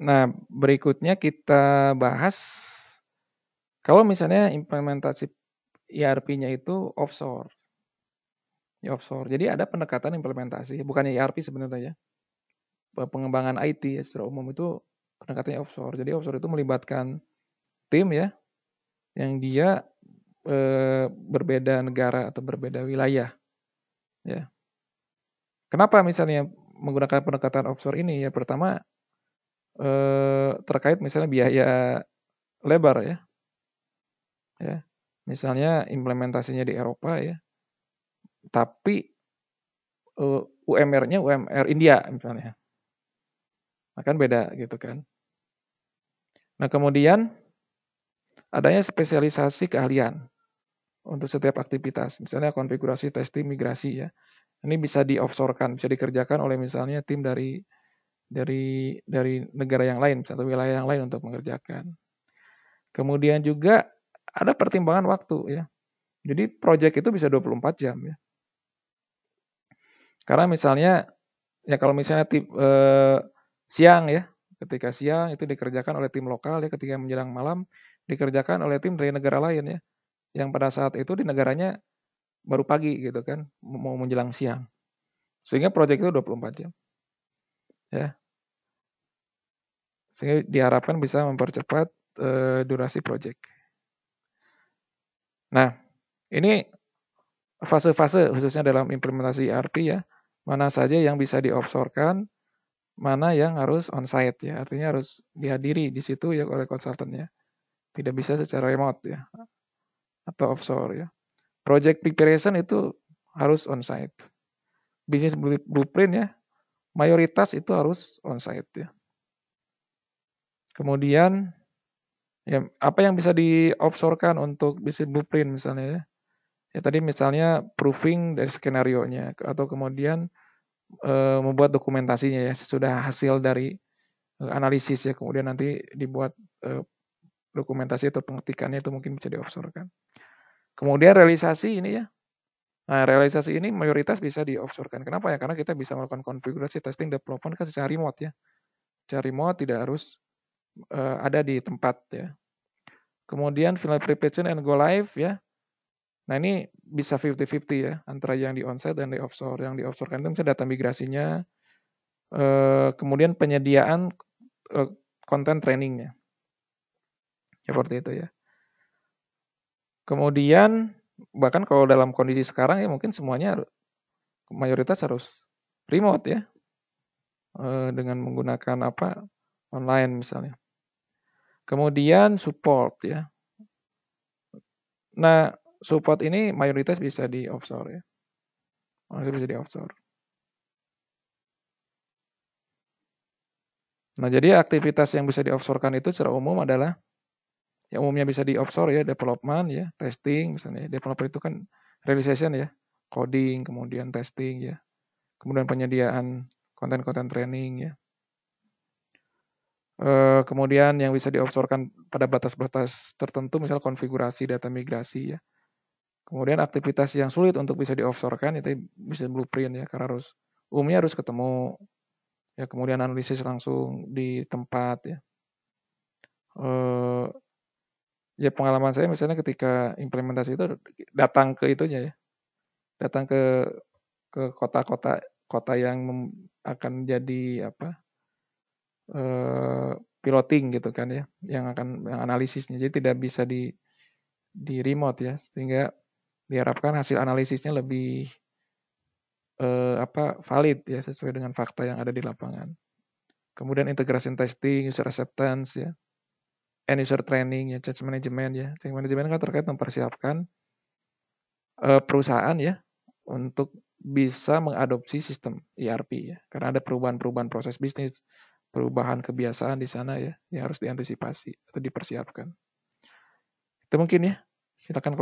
Nah, berikutnya kita bahas kalau misalnya implementasi ERP-nya itu offshore. Ya, offshore. Jadi ada pendekatan implementasi, bukannya ERP sebenarnya ya. Pengembangan IT ya, secara umum itu pendekatannya offshore. Jadi offshore itu melibatkan tim ya yang dia e, berbeda negara atau berbeda wilayah. Ya. Kenapa misalnya menggunakan pendekatan offshore ini? Ya pertama eh, terkait misalnya biaya lebar ya. Ya. Misalnya implementasinya di Eropa ya. Tapi eh, UMR-nya UMR India misalnya. Akan nah, beda gitu kan. Nah, kemudian adanya spesialisasi keahlian untuk setiap aktivitas. Misalnya konfigurasi testing migrasi ya. Ini bisa di kan, bisa dikerjakan oleh misalnya tim dari dari dari negara yang lain atau wilayah yang lain untuk mengerjakan. Kemudian juga ada pertimbangan waktu ya. Jadi proyek itu bisa 24 jam ya. Karena misalnya ya kalau misalnya tip, eh, siang ya, ketika siang itu dikerjakan oleh tim lokal ya ketika menjelang malam dikerjakan oleh tim dari negara lain ya. Yang pada saat itu di negaranya baru pagi gitu kan, mau menjelang siang. Sehingga proyek itu 24 jam ya sehingga diharapkan bisa mempercepat e, durasi proyek. Nah, ini fase-fase khususnya dalam implementasi ERP ya, mana saja yang bisa diobsorkan, mana yang harus on-site ya, artinya harus dihadiri di situ ya oleh konsultannya. Tidak bisa secara remote ya, atau offshore ya. Project preparation itu harus on-site. Business blueprint ya, mayoritas itu harus onsite ya. Kemudian ya apa yang bisa diobsorkan untuk bisnis blueprint misalnya ya. ya tadi misalnya proofing dari skenario nya atau kemudian e, membuat dokumentasinya ya sudah hasil dari eh, analisis ya kemudian nanti dibuat e, dokumentasi atau pengetikannya itu mungkin bisa diobsorkan. Kemudian realisasi ini ya Nah, realisasi ini mayoritas bisa di offshore kan Kenapa ya? Karena kita bisa melakukan konfigurasi testing development kan secara remote ya. Secara remote tidak harus uh, ada di tempat ya. Kemudian final preparation and go live ya. Nah, ini bisa 50-50 ya antara yang di onsite dan di offshore. Yang di offshore kan itu misalnya data migrasinya, uh, kemudian penyediaan uh, eh, konten trainingnya. Seperti itu ya. Kemudian bahkan kalau dalam kondisi sekarang ya mungkin semuanya mayoritas harus remote ya eh, dengan menggunakan apa online misalnya. Kemudian support ya. Nah, support ini mayoritas bisa di offshore ya. Mayoritas bisa di offshore. Nah, jadi aktivitas yang bisa di offshorekan itu secara umum adalah yang umumnya bisa di offshore ya development ya testing misalnya ya. developer itu kan realization ya coding kemudian testing ya kemudian penyediaan konten-konten training ya e, kemudian yang bisa di offshore kan pada batas-batas tertentu misal konfigurasi data migrasi ya kemudian aktivitas yang sulit untuk bisa di offshore kan itu bisa blueprint ya karena harus umumnya harus ketemu ya kemudian analisis langsung di tempat ya eh, ya pengalaman saya misalnya ketika implementasi itu datang ke itunya ya datang ke ke kota-kota kota yang mem, akan jadi apa eh, piloting gitu kan ya yang akan yang analisisnya jadi tidak bisa di di remote ya sehingga diharapkan hasil analisisnya lebih eh, apa valid ya sesuai dengan fakta yang ada di lapangan kemudian integration testing user acceptance ya end user training ya, change management ya. Change management kan terkait mempersiapkan uh, perusahaan ya untuk bisa mengadopsi sistem ERP ya. Karena ada perubahan-perubahan proses bisnis, perubahan kebiasaan di sana ya yang harus diantisipasi atau dipersiapkan. Itu mungkin ya. Silakan